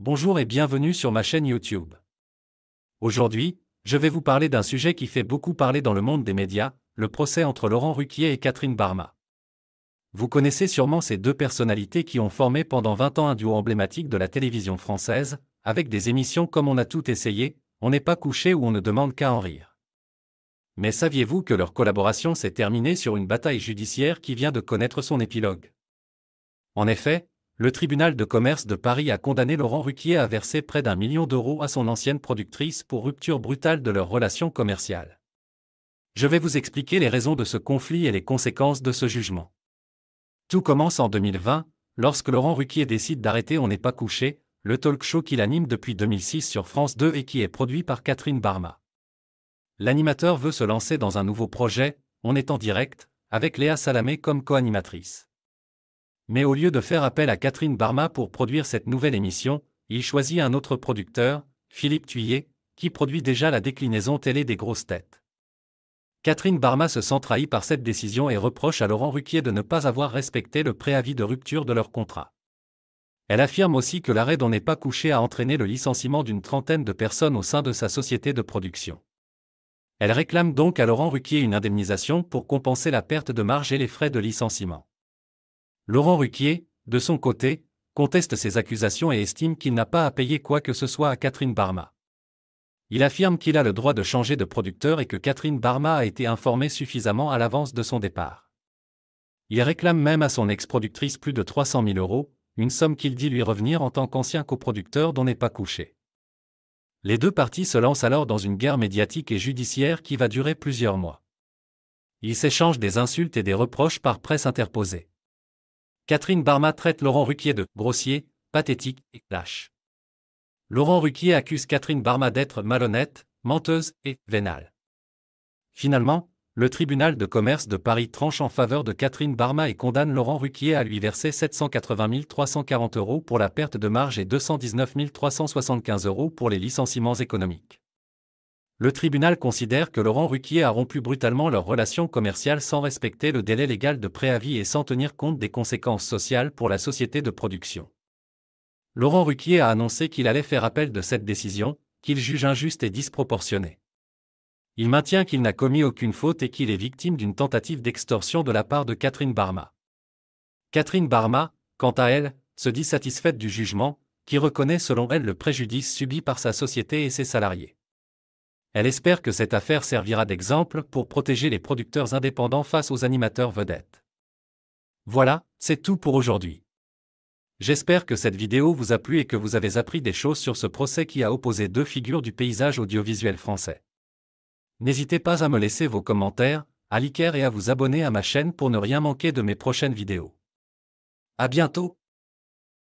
Bonjour et bienvenue sur ma chaîne YouTube. Aujourd'hui, je vais vous parler d'un sujet qui fait beaucoup parler dans le monde des médias, le procès entre Laurent Ruquier et Catherine Barma. Vous connaissez sûrement ces deux personnalités qui ont formé pendant 20 ans un duo emblématique de la télévision française, avec des émissions comme On a tout essayé, On n'est pas couché ou On ne demande qu'à en rire. Mais saviez-vous que leur collaboration s'est terminée sur une bataille judiciaire qui vient de connaître son épilogue En effet, le tribunal de commerce de Paris a condamné Laurent Ruquier à verser près d'un million d'euros à son ancienne productrice pour rupture brutale de leur relation commerciale. Je vais vous expliquer les raisons de ce conflit et les conséquences de ce jugement. Tout commence en 2020, lorsque Laurent Ruquier décide d'arrêter On n'est pas couché, le talk show qu'il anime depuis 2006 sur France 2 et qui est produit par Catherine Barma. L'animateur veut se lancer dans un nouveau projet, On est en direct, avec Léa Salamé comme co-animatrice. Mais au lieu de faire appel à Catherine Barma pour produire cette nouvelle émission, il choisit un autre producteur, Philippe Thuyer, qui produit déjà la déclinaison télé des grosses têtes. Catherine Barma se sent trahie par cette décision et reproche à Laurent Ruquier de ne pas avoir respecté le préavis de rupture de leur contrat. Elle affirme aussi que l'arrêt dont n'est pas couché a entraîné le licenciement d'une trentaine de personnes au sein de sa société de production. Elle réclame donc à Laurent Ruquier une indemnisation pour compenser la perte de marge et les frais de licenciement. Laurent Ruquier, de son côté, conteste ces accusations et estime qu'il n'a pas à payer quoi que ce soit à Catherine Barma. Il affirme qu'il a le droit de changer de producteur et que Catherine Barma a été informée suffisamment à l'avance de son départ. Il réclame même à son ex-productrice plus de 300 000 euros, une somme qu'il dit lui revenir en tant qu'ancien coproducteur dont n'est pas couché. Les deux parties se lancent alors dans une guerre médiatique et judiciaire qui va durer plusieurs mois. Ils s'échangent des insultes et des reproches par presse interposée. Catherine Barma traite Laurent Ruquier de grossier, pathétique et lâche. Laurent Ruquier accuse Catherine Barma d'être malhonnête, menteuse et vénale. Finalement, le tribunal de commerce de Paris tranche en faveur de Catherine Barma et condamne Laurent Ruquier à lui verser 780 340 euros pour la perte de marge et 219 375 euros pour les licenciements économiques. Le tribunal considère que Laurent Ruquier a rompu brutalement leurs relations commerciales sans respecter le délai légal de préavis et sans tenir compte des conséquences sociales pour la société de production. Laurent Ruquier a annoncé qu'il allait faire appel de cette décision, qu'il juge injuste et disproportionnée. Il maintient qu'il n'a commis aucune faute et qu'il est victime d'une tentative d'extorsion de la part de Catherine Barma. Catherine Barma, quant à elle, se dit satisfaite du jugement, qui reconnaît selon elle le préjudice subi par sa société et ses salariés. Elle espère que cette affaire servira d'exemple pour protéger les producteurs indépendants face aux animateurs vedettes. Voilà, c'est tout pour aujourd'hui. J'espère que cette vidéo vous a plu et que vous avez appris des choses sur ce procès qui a opposé deux figures du paysage audiovisuel français. N'hésitez pas à me laisser vos commentaires, à liker et à vous abonner à ma chaîne pour ne rien manquer de mes prochaines vidéos. À bientôt!